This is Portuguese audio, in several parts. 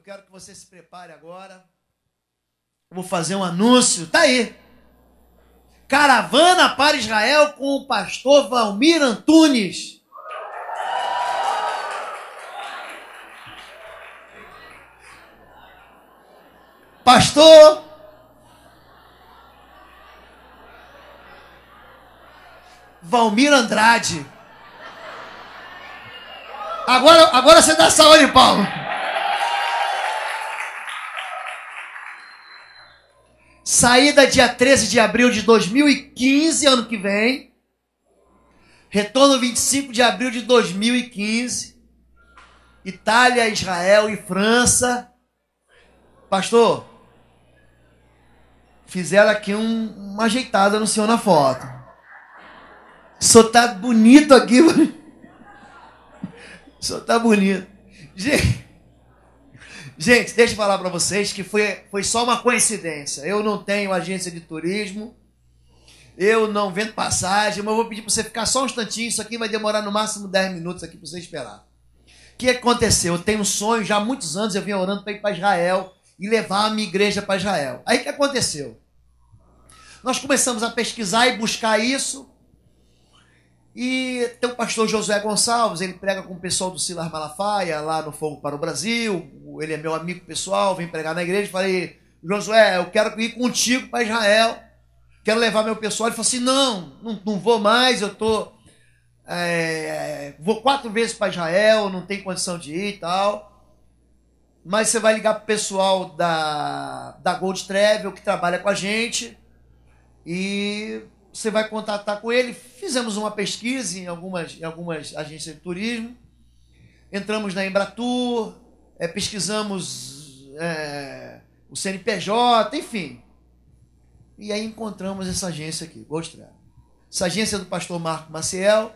Eu quero que você se prepare agora. Eu vou fazer um anúncio. Tá aí. Caravana para Israel com o pastor Valmir Antunes. Pastor Valmir Andrade. Agora, agora você dá saúde, Paulo. Saída dia 13 de abril de 2015, ano que vem. Retorno 25 de abril de 2015. Itália, Israel e França. Pastor, fizeram aqui um, uma ajeitada no senhor na foto. O senhor tá bonito aqui. O senhor tá bonito. Gente. Gente, deixa eu falar para vocês que foi, foi só uma coincidência. Eu não tenho agência de turismo, eu não vendo passagem, mas eu vou pedir para você ficar só um instantinho. Isso aqui vai demorar no máximo 10 minutos aqui para você esperar. O que aconteceu? Eu tenho um sonho, já há muitos anos eu vinha orando para ir para Israel e levar a minha igreja para Israel. Aí o que aconteceu? Nós começamos a pesquisar e buscar isso. E tem o pastor Josué Gonçalves, ele prega com o pessoal do Silas Malafaia, lá no Fogo para o Brasil, ele é meu amigo pessoal, vem pregar na igreja, falei, Josué, eu quero ir contigo para Israel, quero levar meu pessoal. Ele falou assim, não, não, não vou mais, eu tô é, vou quatro vezes para Israel, não tem condição de ir e tal. Mas você vai ligar o pessoal da, da Gold Travel que trabalha com a gente e você vai contatar com ele. Fizemos uma pesquisa em algumas, em algumas agências de turismo. Entramos na Embratur, é, pesquisamos é, o CNPJ, enfim. E aí encontramos essa agência aqui, Gostrela. Essa agência é do pastor Marco Maciel,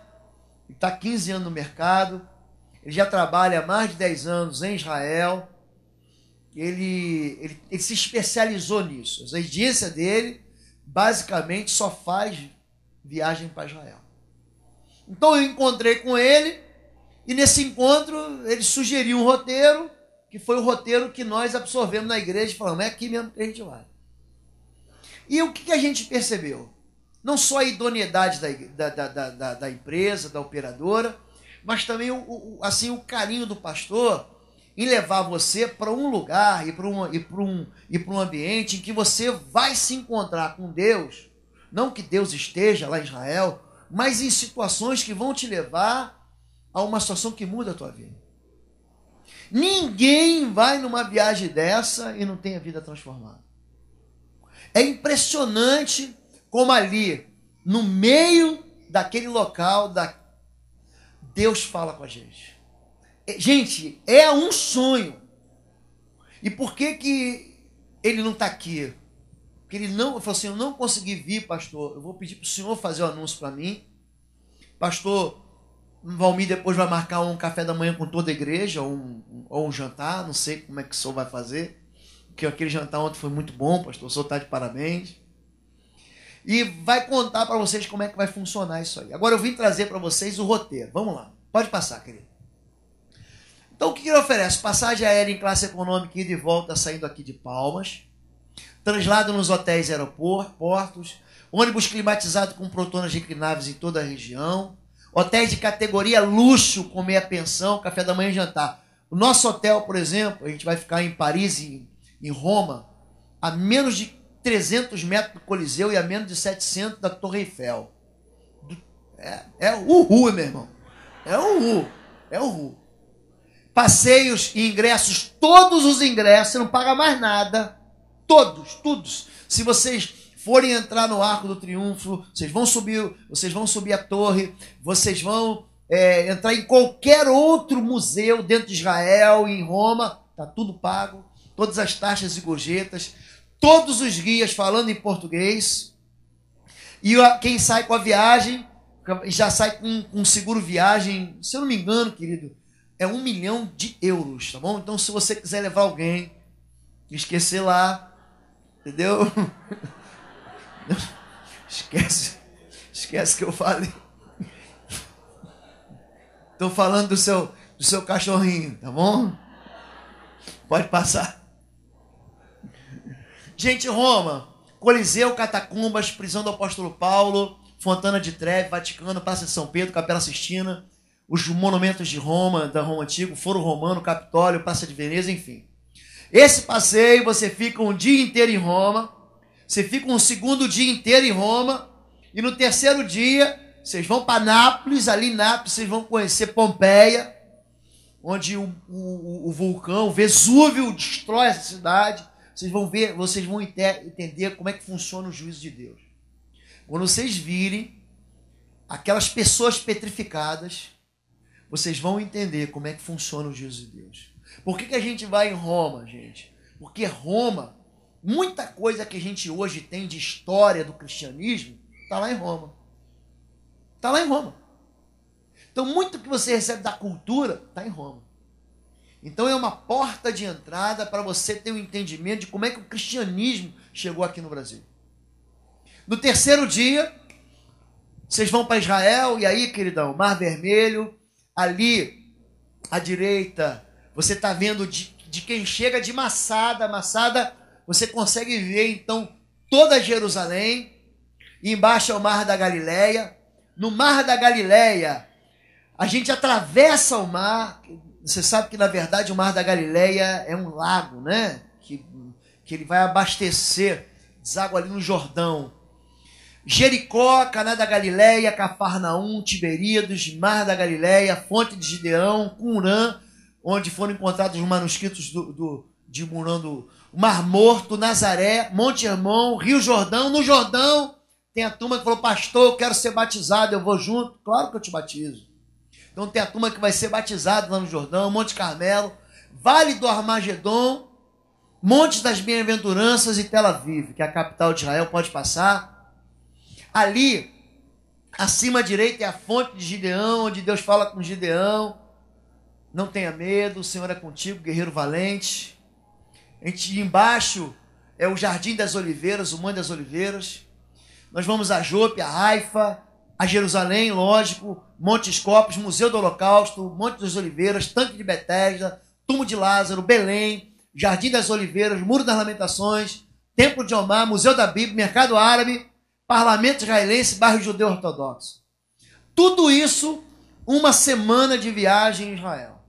ele está 15 anos no mercado, ele já trabalha há mais de 10 anos em Israel, ele, ele, ele se especializou nisso. A agência dele, basicamente, só faz viagem para Israel. Então eu encontrei com ele, e nesse encontro ele sugeriu um roteiro, que foi o roteiro que nós absorvemos na igreja e falamos, é aqui mesmo que a gente vai. E o que, a gente percebeu? Não só a idoneidade da, da, da, da, da empresa, da operadora, mas também o, o, assim, o carinho do pastor em levar você para um lugar e para um, e para um, e para um ambiente em que você vai se encontrar com Deus, não que Deus esteja lá em Israel, mas em situações que vão te levar a uma situação que muda a tua vida. Ninguém vai numa viagem dessa e não tem a vida transformada. É impressionante como ali, no meio daquele local, da... Deus fala com a gente. É, gente, é um sonho. E por que que ele não está aqui? Porque ele não, falou assim, eu não consegui vir, pastor. Eu vou pedir para o senhor fazer o anúncio para mim. Pastor, Valmir depois vai marcar um café da manhã com toda a igreja, ou um, ou um jantar, não sei como é que o senhor vai fazer. Porque aquele jantar ontem foi muito bom, pastor. O senhor está de parabéns. E vai contar para vocês como é que vai funcionar isso aí. Agora eu vim trazer para vocês o roteiro. Vamos lá. Pode passar, querido. Então o que ele oferece? Passagem aérea em classe econômica e de volta saindo aqui de Palmas. Translado nos hotéis e aeroportos. Ônibus climatizado com protonas reclináveis em toda a região Hotéis de categoria luxo, com meia pensão, café da manhã e jantar. O nosso hotel, por exemplo, a gente vai ficar em Paris e em Roma, a menos de 300 metros do Coliseu e a menos de 700 da Torre Eiffel. É, é uhul, meu irmão. É uhul. É uhul. Passeios e ingressos, todos os ingressos, você não paga mais nada. Todos, todos. Se vocês forem entrar no Arco do Triunfo, vocês vão subir, vocês vão subir a torre, vocês vão é, entrar em qualquer outro museu dentro de Israel, em Roma, tá tudo pago, todas as taxas e gorjetas, todos os guias falando em português. E quem sai com a viagem já sai com um seguro viagem, se eu não me engano, querido, é um milhão de euros, tá bom? Então, se você quiser levar alguém, esquecer lá, entendeu? Esquece. Esquece que eu falei. Estou falando do seu, do seu cachorrinho, tá bom? Pode passar. Gente, Roma, Coliseu, Catacumbas, prisão do apóstolo Paulo, Fontana de Treve, Vaticano, Praça de São Pedro, Capela Sistina, os monumentos de Roma, da Roma Antiga, Foro Romano, Capitólio, Praça de Veneza, enfim. Esse passeio você fica um dia inteiro em Roma, você fica um segundo dia inteiro em Roma. E no terceiro dia, vocês vão para Nápoles. Ali em Nápoles, vocês vão conhecer Pompeia, onde o, o, o vulcão Vesúvio destrói essa cidade. Vocês vão ver, vocês vão entender como é que funciona o juízo de Deus. Quando vocês virem aquelas pessoas petrificadas, vocês vão entender como é que funciona o juízo de Deus. Por que, que a gente vai em Roma, gente? Porque Roma Muita coisa que a gente hoje tem de história do cristianismo está lá em Roma. Está lá em Roma. Então, muito que você recebe da cultura está em Roma. Então, é uma porta de entrada para você ter um entendimento de como é que o cristianismo chegou aqui no Brasil. No terceiro dia, vocês vão para Israel, e aí, queridão, Mar Vermelho, ali à direita, você está vendo de, de, quem chega de Massada. Massada você consegue ver então toda Jerusalém, embaixo é o Mar da Galileia. No Mar da Galileia, a gente atravessa o mar. Você sabe que na verdade o Mar da Galileia é um lago, né? Que, que ele vai abastecer deságua ali no Jordão. Jericó, Caná da Galileia, Cafarnaum, Tiberíades, Mar da Galileia, Fonte de Gideão, Curã, onde foram encontrados os manuscritos do, do de Murão do, Mar Morto, Nazaré, Monte Hermon, Rio Jordão. No Jordão tem a turma que falou, pastor, eu quero ser batizado, eu vou junto. Claro que eu te batizo. Então tem a turma que vai ser batizada lá no Jordão, Monte Carmelo, Vale do Armagedon, Monte das Bem-aventuranças e Tel Aviv, que é a capital de Israel, pode passar. Ali, acima à direita, é a fonte de Gideão, onde Deus fala com Gideão. Não tenha medo, o Senhor é contigo, guerreiro valente. A gente embaixo é o Jardim das Oliveiras, o Mãe das Oliveiras. Nós vamos a Jope, a Haifa, a Jerusalém, lógico, Montes Copos, Museu do Holocausto, Monte das Oliveiras, Tanque de Betesda, Túmulo de Lázaro, Belém, Jardim das Oliveiras, Muro das Lamentações, Templo de Omar, Museu da Bíblia, Mercado Árabe, Parlamento Israelense, Bairro Judeu Ortodoxo. Tudo isso, uma semana de viagem em Israel.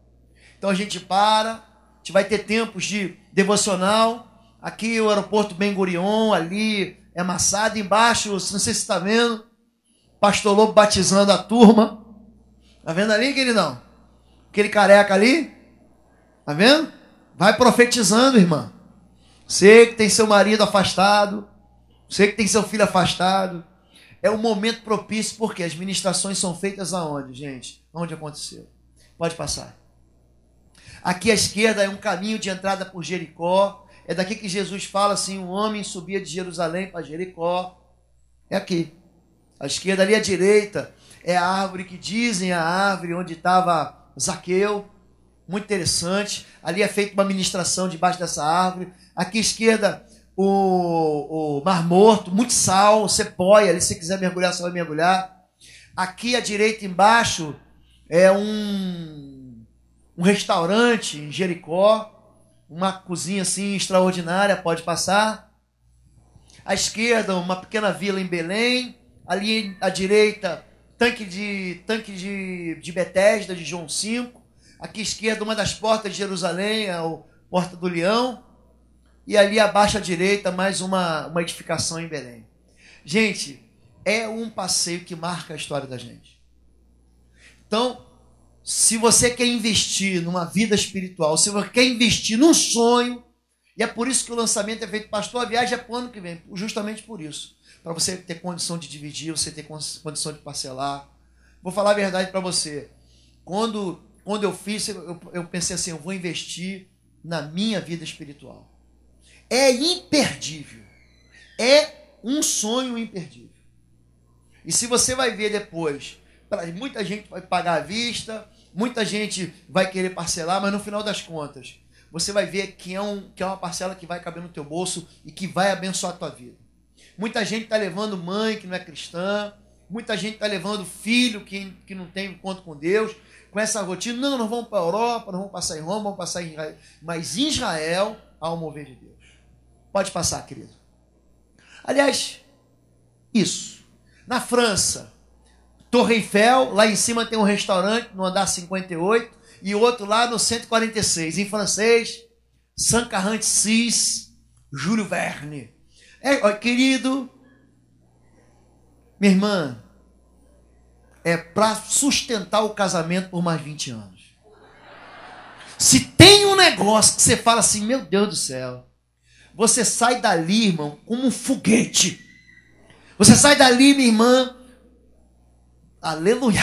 Então a gente para, gente vai ter tempos de devocional. Aqui o aeroporto Ben Gurion, ali é massado embaixo, não sei se está vendo, Pastor Lobo batizando a turma. Tá vendo ali, queridão? Aquele careca ali? Tá vendo? Vai profetizando, irmã. Você que tem seu marido afastado, você que tem seu filho afastado, é um momento propício porque as ministrações são feitas aonde, gente? Onde aconteceu? Pode passar. Aqui à esquerda é um caminho de entrada por Jericó. É daqui que Jesus fala assim: um homem subia de Jerusalém para Jericó. É aqui. À esquerda, ali à direita, é a árvore que dizem a árvore onde estava Zaqueu. Muito interessante. Ali é feita uma ministração debaixo dessa árvore. Aqui à esquerda, o, o Mar Morto, muito sal, você põe ali, se quiser mergulhar, você vai mergulhar. Aqui à direita, embaixo, é um um restaurante em Jericó, uma cozinha assim extraordinária, pode passar. À esquerda, uma pequena vila em Belém. Ali à direita, tanque de tanque de, de Betesda, de João 5. Aqui à esquerda, uma das portas de Jerusalém, a Porta do Leão. E ali abaixo à direita, mais uma, uma edificação em Belém. Gente, é um passeio que marca a história da gente. Então, se você quer investir numa vida espiritual, se você quer investir num sonho, e é por isso que o lançamento é feito, pastor, a viagem é para o ano que vem, justamente por isso. Para você ter condição de dividir, você ter condição de parcelar. Vou falar a verdade para você. Quando, quando eu fiz, eu, eu pensei assim, eu vou investir na minha vida espiritual. É imperdível. É um sonho imperdível. E se você vai ver depois, muita gente vai pagar à vista, Muita gente vai querer parcelar, mas no final das contas, você vai ver que é, um, que é uma parcela que vai caber no teu bolso e que vai abençoar a tua vida. Muita gente está levando mãe que não é cristã, muita gente está levando filho que, que não tem encontro com Deus, com essa rotina. Não, nós vamos para a Europa, nós vamos passar em Roma, vamos passar em Israel. Mas Israel há um mover de Deus. Pode passar, querido. Aliás, isso. Na França, Torre Eiffel, lá em cima tem um restaurante no andar 58 e outro lá no 146. Em francês, Saint cis Júlio Verne. É, ó, querido, minha irmã, é para sustentar o casamento por mais 20 anos. Se tem um negócio que você fala assim, meu Deus do céu, você sai dali, irmão, como um foguete. Você sai dali, minha irmã, Aleluia!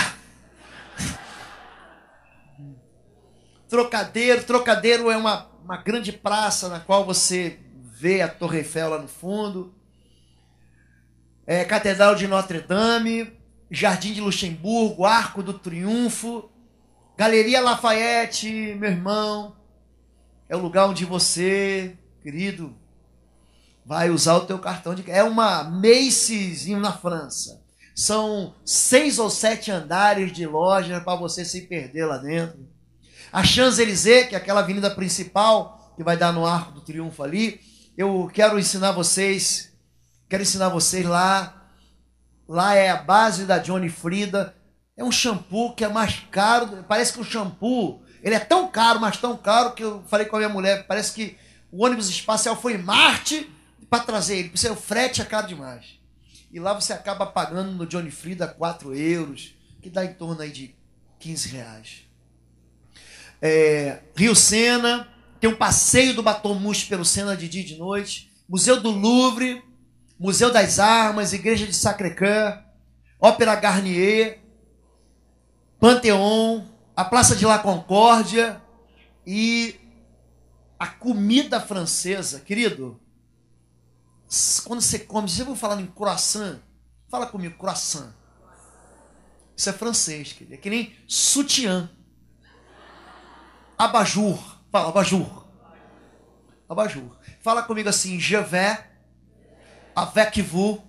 Trocadeiro, Trocadeiro é uma, uma grande praça na qual você vê a Torre Eiffel lá no fundo. É, Catedral de Notre Dame, Jardim de Luxemburgo, Arco do Triunfo, Galeria Lafayette, meu irmão, é o lugar onde você, querido, vai usar o teu cartão de é uma Macy's na França. São seis ou sete andares de loja para você se perder lá dentro. A Champs-Élysées, que é aquela avenida principal que vai dar no Arco do Triunfo ali, eu quero ensinar vocês, quero ensinar vocês lá. Lá é a base da Johnny Frida. É um shampoo que é mais caro. Parece que o shampoo, ele é tão caro, mas tão caro que eu falei com a minha mulher, parece que o ônibus espacial foi em Marte para trazer ele, porque o frete é caro demais. E lá você acaba pagando no Johnny Frida 4 euros, que dá em torno aí de 15 reais. É, Rio Sena, tem um passeio do Batomuche pelo Sena de dia e de noite. Museu do Louvre, Museu das Armas, Igreja de Sacré-Cœur, Ópera Garnier, Panteão, a Praça de La Concórdia e a comida francesa, querido. Quando você come, se eu vou falando em croissant, fala comigo, croissant. Isso é francês, querido. É que nem sutiã. Abajur. Fala, abajur. Abajur. Fala comigo assim, je vais avec vous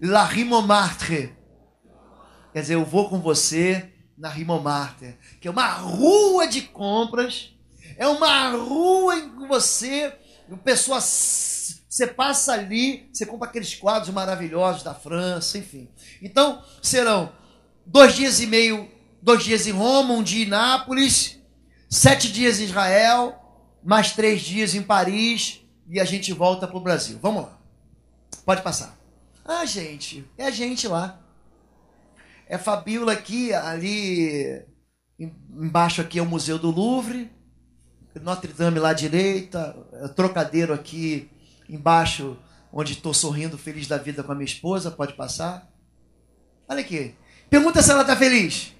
la Rimomartre. Quer dizer, eu vou com você na Rimomartre, que é uma rua de compras, é uma rua em que você, pessoas você passa ali, você compra aqueles quadros maravilhosos da França, enfim. Então, serão dois dias e meio, dois dias em Roma, um dia em Nápoles, sete dias em Israel, mais três dias em Paris e a gente volta para o Brasil. Vamos lá. Pode passar. Ah, gente, é a gente lá. É Fabíola aqui, ali embaixo aqui é o Museu do Louvre, Notre Dame lá à direita, é Trocadeiro aqui embaixo, onde estou sorrindo, feliz da vida com a minha esposa, pode passar. Olha aqui. Pergunta se ela está feliz.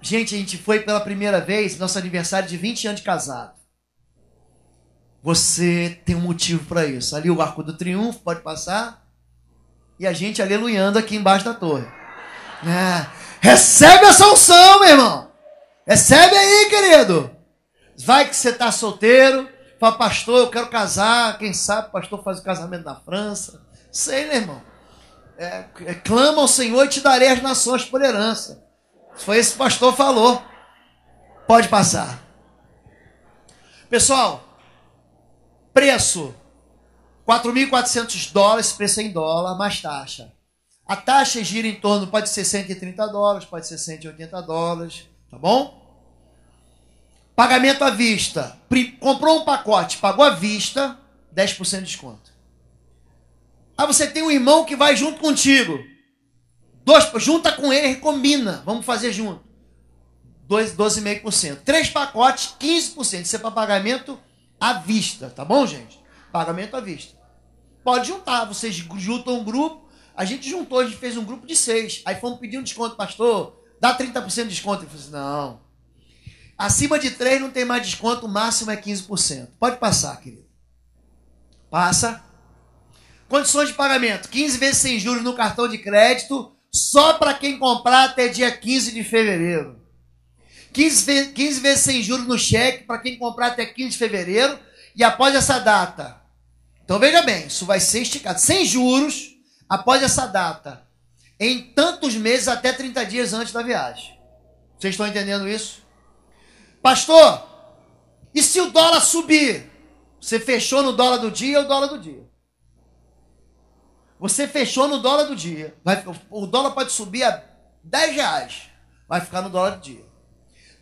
Gente, a gente foi pela primeira vez, nosso aniversário de 20 anos de casado. Você tem um motivo para isso. Ali o Arco do Triunfo, pode passar. E a gente aleluiando aqui embaixo da torre. É. Recebe essa unção, meu irmão. Recebe aí, querido. Vai que você tá solteiro, Fala, pastor, eu quero casar. Quem sabe, pastor faz o casamento na França. Sei, né, irmão? É, é, clama ao Senhor e te darei as nações por herança. Foi esse pastor falou. Pode passar. Pessoal, preço: 4.400 dólares, preço em dólar, mais taxa. A taxa gira em torno, pode ser 130 dólares, pode ser 180 dólares, tá bom? Pagamento à vista. Comprou um pacote, pagou à vista, 10% de desconto. Aí ah, você tem um irmão que vai junto contigo. Dois, junta com ele, combina. Vamos fazer junto. 12,5%. Três pacotes, 15%. Isso é para pagamento à vista, tá bom, gente? Pagamento à vista. Pode juntar, vocês juntam um grupo. A gente juntou, a gente fez um grupo de seis. Aí fomos pedindo desconto, pastor. Dá 30% de desconto. Ele falou assim: não. Acima de 3 não tem mais desconto, o máximo é 15%. Pode passar, querido. Passa. Condições de pagamento: 15 vezes sem juros no cartão de crédito, só para quem comprar até dia 15 de fevereiro. 15 vezes, 15 vezes sem juros no cheque, para quem comprar até 15 de fevereiro e após essa data. Então veja bem, isso vai ser esticado. Sem juros, após essa data. Em tantos meses até 30 dias antes da viagem. Vocês estão entendendo isso? Pastor, e se o dólar subir? Você fechou no dólar do dia ou dólar do dia? Você fechou no dólar do dia. Vai, o dólar pode subir a 10 reais. Vai ficar no dólar do dia.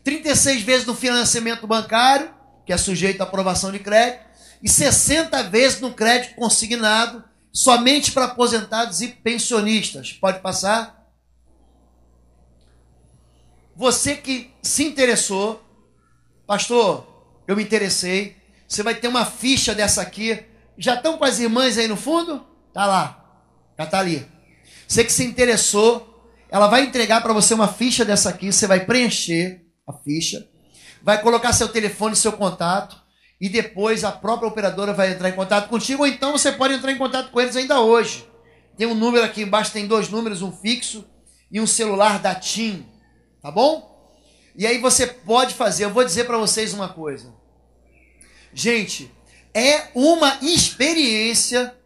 36 vezes no financiamento bancário, que é sujeito à aprovação de crédito, e 60 vezes no crédito consignado, somente para aposentados e pensionistas. Pode passar? Você que se interessou, Pastor, eu me interessei. Você vai ter uma ficha dessa aqui. Já estão com as irmãs aí no fundo? Tá lá. Já tá ali. Você que se interessou, ela vai entregar para você uma ficha dessa aqui, você vai preencher a ficha, vai colocar seu telefone, seu contato, e depois a própria operadora vai entrar em contato contigo, ou então você pode entrar em contato com eles ainda hoje. Tem um número aqui embaixo, tem dois números, um fixo e um celular da TIM, tá bom? E aí você pode fazer. Eu vou dizer para vocês uma coisa. Gente, é uma experiência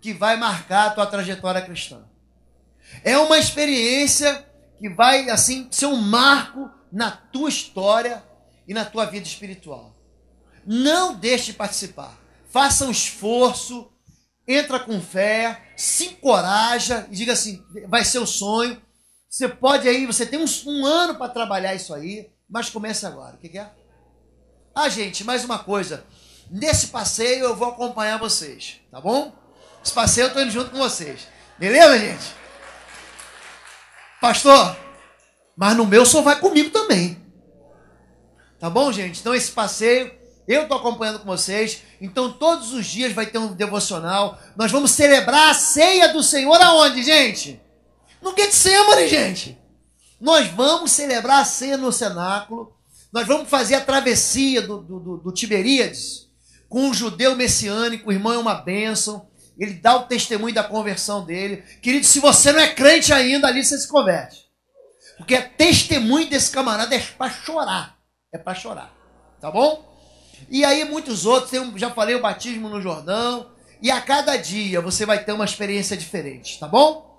que vai marcar a tua trajetória cristã. É uma experiência que vai assim ser um marco na tua história e na tua vida espiritual. Não deixe de participar. Faça um esforço, entra com fé, se encoraja e diga assim: vai ser o sonho, você pode aí, você tem uns, um ano para trabalhar isso aí, mas começa agora. O que, que é? Ah, gente, mais uma coisa. Nesse passeio eu vou acompanhar vocês, tá bom? Esse passeio eu tô indo junto com vocês. Beleza, gente? Pastor, mas no meu só vai comigo também. Tá bom, gente? Então esse passeio eu tô acompanhando com vocês. Então todos os dias vai ter um devocional. Nós vamos celebrar a ceia do Senhor aonde, gente? no Getsemane, gente. Nós vamos celebrar a ceia no cenáculo, nós vamos fazer a travessia do, do, do, do Tiberíades com um judeu messiânico, o irmão é uma bênção, ele dá o testemunho da conversão dele. Querido, se você não é crente ainda, ali você se converte. Porque é testemunho desse camarada é para chorar. É para chorar. Tá bom? E aí muitos outros, tem, já falei o batismo no Jordão. E a cada dia você vai ter uma experiência diferente, tá bom?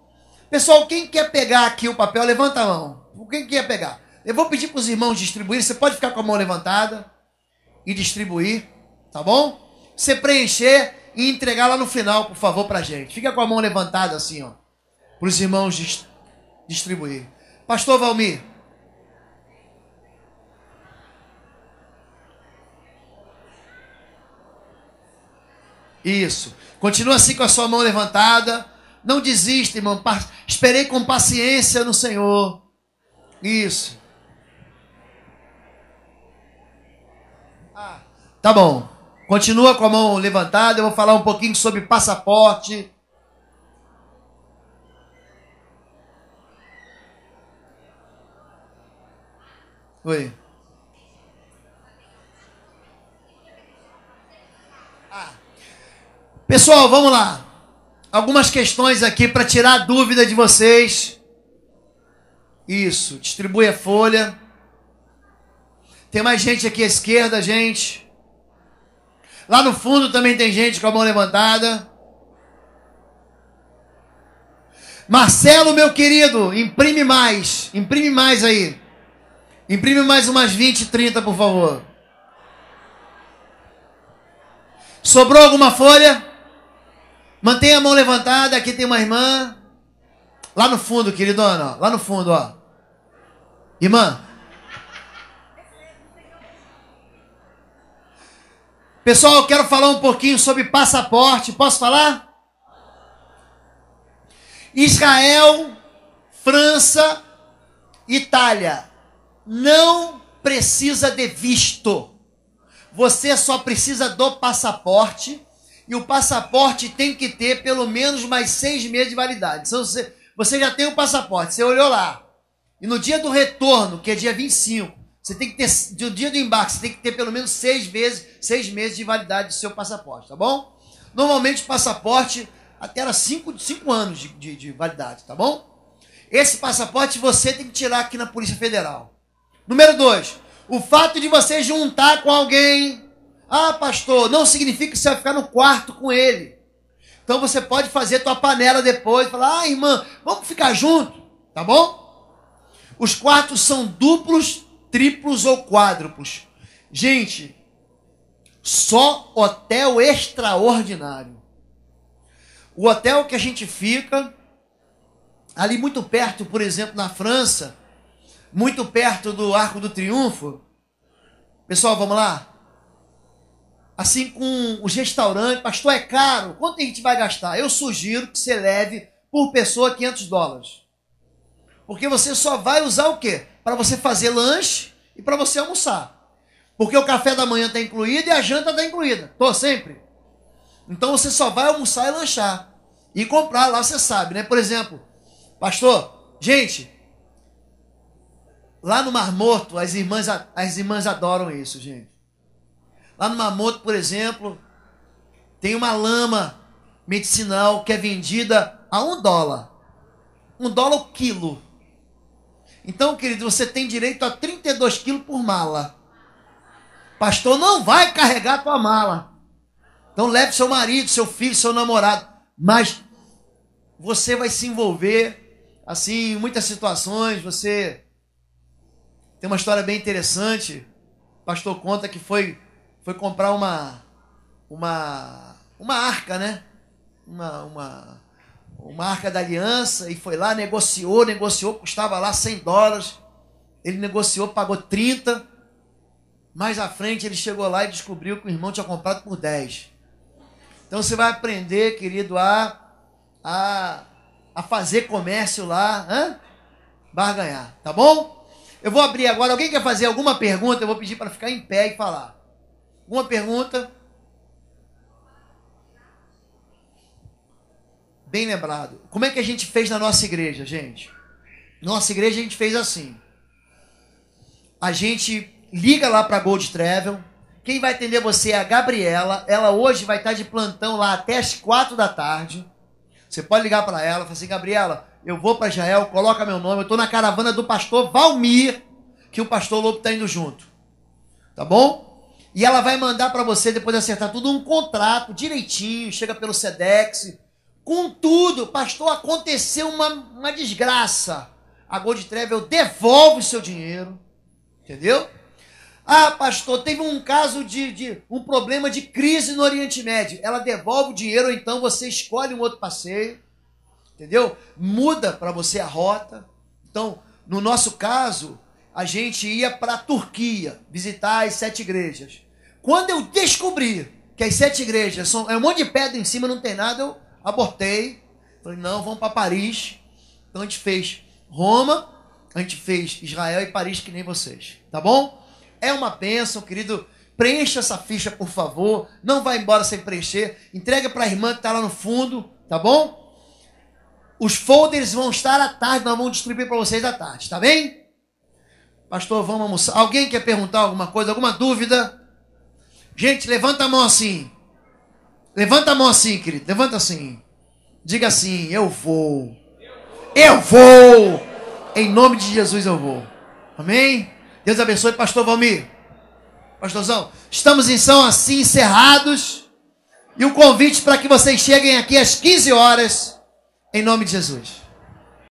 Pessoal, quem quer pegar aqui o papel, levanta a mão. Quem quer pegar? Eu vou pedir para os irmãos distribuir. Você pode ficar com a mão levantada e distribuir, tá bom? Você preencher e entregar lá no final, por favor, para gente. Fica com a mão levantada assim, ó, para os irmãos dist distribuir. Pastor Valmir. Isso. Continua assim com a sua mão levantada. Não desista, irmão. Esperei com paciência no Senhor. Isso. Ah, tá bom. Continua com a mão levantada. Eu vou falar um pouquinho sobre passaporte. Oi. Ah. Pessoal, vamos lá algumas questões aqui para tirar a dúvida de vocês. Isso, distribui a folha. Tem mais gente aqui à esquerda, gente. Lá no fundo também tem gente com a mão levantada. Marcelo, meu querido, imprime mais. Imprime mais aí. Imprime mais umas 20, 30, por favor. Sobrou alguma folha? Mantenha a mão levantada, aqui tem uma irmã. Lá no fundo, queridona, lá no fundo, ó. Irmã. Pessoal, eu quero falar um pouquinho sobre passaporte. Posso falar? Israel, França, Itália. Não precisa de visto. Você só precisa do passaporte e o passaporte tem que ter pelo menos mais seis meses de validade. Então, você, você já tem o passaporte, você olhou lá. E no dia do retorno, que é dia 25, você tem que ter, do dia do embarque, você tem que ter pelo menos seis vezes, seis meses de validade do seu passaporte, tá bom? Normalmente o passaporte até era cinco, cinco anos de, de, de validade, tá bom? Esse passaporte você tem que tirar aqui na Polícia Federal. Número dois, o fato de você juntar com alguém ah, pastor, não significa que você vai ficar no quarto com ele. Então você pode fazer tua panela depois, falar: "Ah, irmã, vamos ficar junto", tá bom? Os quartos são duplos, triplos ou quádruplos. Gente, só hotel extraordinário. O hotel que a gente fica ali muito perto, por exemplo, na França, muito perto do Arco do Triunfo. Pessoal, vamos lá assim com os restaurantes, pastor, é caro, quanto a gente vai gastar? Eu sugiro que você leve por pessoa 500 dólares. Porque você só vai usar o quê? Para você fazer lanche e para você almoçar. Porque o café da manhã está incluído e a janta está incluída. Estou sempre. Então você só vai almoçar e lanchar. E comprar lá, você sabe, né? Por exemplo, pastor, gente, lá no Mar Morto, as irmãs, as irmãs adoram isso, gente. Lá no Mamoto, por exemplo, tem uma lama medicinal que é vendida a um dólar. Um dólar o quilo. Então, querido, você tem direito a 32 quilos por mala. Pastor não vai carregar a tua mala. Então leve seu marido, seu filho, seu namorado. Mas você vai se envolver, assim, em muitas situações. Você tem uma história bem interessante. O pastor conta que foi foi comprar uma uma uma arca, né? Uma uma uma arca da aliança e foi lá, negociou, negociou, custava lá 100 dólares. Ele negociou, pagou 30. Mais à frente ele chegou lá e descobriu que o irmão tinha comprado por 10. Então você vai aprender, querido, a a, a fazer comércio lá, hã? barganhar, tá bom? Eu vou abrir agora. Alguém quer fazer alguma pergunta? Eu vou pedir para ficar em pé e falar. Alguma pergunta? Bem lembrado. Como é que a gente fez na nossa igreja, gente? Nossa igreja a gente fez assim. A gente liga lá para Gold Travel. Quem vai atender você é a Gabriela. Ela hoje vai estar de plantão lá até as quatro da tarde. Você pode ligar para ela, falar assim, Gabriela, eu vou para Israel, coloca meu nome, eu estou na caravana do pastor Valmir, que o pastor Lobo está indo junto. Tá bom? E ela vai mandar para você, depois de acertar tudo, um contrato direitinho, chega pelo SEDEX. Contudo, pastor, aconteceu uma, uma desgraça. A Gold Travel devolve o seu dinheiro. Entendeu? Ah, pastor, teve um caso de, de, um problema de crise no Oriente Médio. Ela devolve o dinheiro, ou então você escolhe um outro passeio. Entendeu? Muda para você a rota. Então, no nosso caso, a gente ia para a Turquia visitar as sete igrejas. Quando eu descobri que as sete igrejas são é um monte de pedra em cima, não tem nada, eu abortei. Falei, não, vamos para Paris. Então a gente fez Roma, a gente fez Israel e Paris, que nem vocês. Tá bom? É uma bênção, querido. Preencha essa ficha, por favor. Não vá embora sem preencher. Entrega para a irmã que está lá no fundo, tá bom? Os folders vão estar à tarde, nós vamos distribuir para vocês à tarde, tá bem? Pastor, vamos almoçar. Alguém quer perguntar alguma coisa, alguma dúvida? Gente, levanta a mão assim. Levanta a mão assim, querido. Levanta assim. Diga assim: Eu vou. Eu vou. Em nome de Jesus eu vou. Amém? Deus abençoe, Pastor Valmir. Pastorzão, estamos em são assim encerrados. E o um convite para que vocês cheguem aqui às 15 horas. Em nome de Jesus.